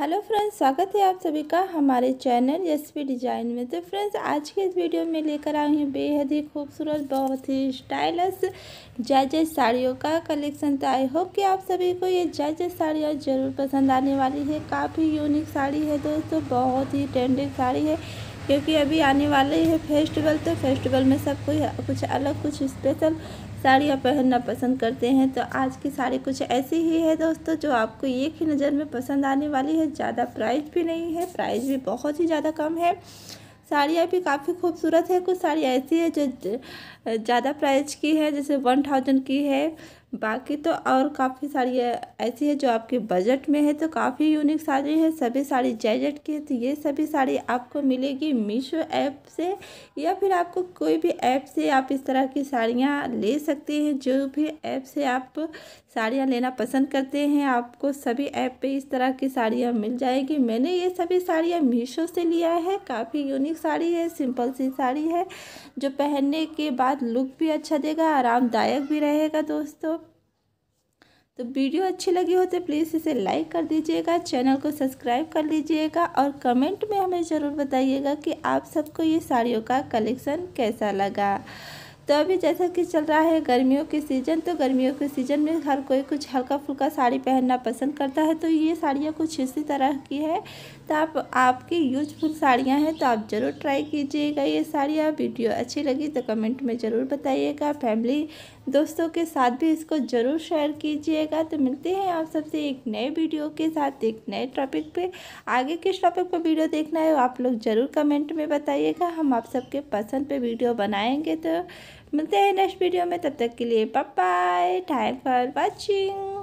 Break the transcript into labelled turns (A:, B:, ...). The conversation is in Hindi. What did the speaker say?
A: हेलो फ्रेंड्स स्वागत है आप सभी का हमारे चैनल एस पी डिजाइन में तो फ्रेंड्स आज के इस वीडियो में लेकर आई हूँ बेहद ही खूबसूरत बहुत ही स्टाइलिश जायजे साड़ियों का कलेक्शन तो आई होप कि आप सभी को ये जायजे साड़ियाँ ज़रूर पसंद आने वाली है काफ़ी यूनिक साड़ी है दोस्तों बहुत ही ट्रेंडिंग साड़ी है क्योंकि अभी आने वाले हैं फेस्टिवल तो फेस्टिवल में सब कोई कुछ अलग कुछ स्पेशल साड़ियाँ पहनना पसंद करते हैं तो आज की साड़ी कुछ ऐसी ही है दोस्तों जो आपको एक ही नज़र में पसंद आने वाली है ज़्यादा प्राइस भी नहीं है प्राइस भी बहुत ही ज़्यादा कम है साड़ियाँ भी काफ़ी खूबसूरत है कुछ साड़ियाँ ऐसी है जो ज़्यादा प्राइस की है जैसे वन थाउजेंड की है बाकी तो और काफ़ी साड़ी ऐसी है जो आपके बजट में है तो काफ़ी यूनिक साड़ी है सभी साड़ी जैजेट की है तो ये सभी साड़ी आपको मिलेगी मीशो ऐप से या फिर आपको कोई भी ऐप से आप इस तरह की साड़ियाँ ले सकते हैं जो भी ऐप से आप साड़ियाँ लेना पसंद करते हैं आपको सभी ऐप पे इस तरह की साड़ियाँ मिल जाएगी मैंने ये सभी साड़ियाँ मीशो से लिया है काफ़ी यूनिक साड़ी है सिंपल सी साड़ी है जो पहनने के बाद लुक भी अच्छा देगा आरामदायक भी रहेगा दोस्तों तो वीडियो अच्छी लगी हो तो प्लीज़ इसे लाइक कर दीजिएगा चैनल को सब्सक्राइब कर लीजिएगा और कमेंट में हमें ज़रूर बताइएगा कि आप सबको ये साड़ियों का कलेक्शन कैसा लगा तो अभी जैसा कि चल रहा है गर्मियों के सीज़न तो गर्मियों के सीज़न में हर कोई कुछ हल्का फुल्का साड़ी पहनना पसंद करता है तो ये साड़ियाँ कुछ इसी तरह की है तो आप आपकी यूजफुल साड़ियाँ हैं तो आप ज़रूर ट्राई कीजिएगा ये साड़ियाँ वीडियो अच्छी लगी तो कमेंट में ज़रूर बताइएगा फैमिली दोस्तों के साथ भी इसको ज़रूर शेयर कीजिएगा तो मिलते हैं आप सबसे एक नए वीडियो के साथ एक नए टॉपिक पे आगे किस टॉपिक पर वीडियो देखना है आप लोग ज़रूर कमेंट में बताइएगा हम आप सबके पसंद पे वीडियो बनाएंगे तो मिलते हैं नेक्स्ट वीडियो में तब तक के लिए बाय टाइम फॉर वॉचिंग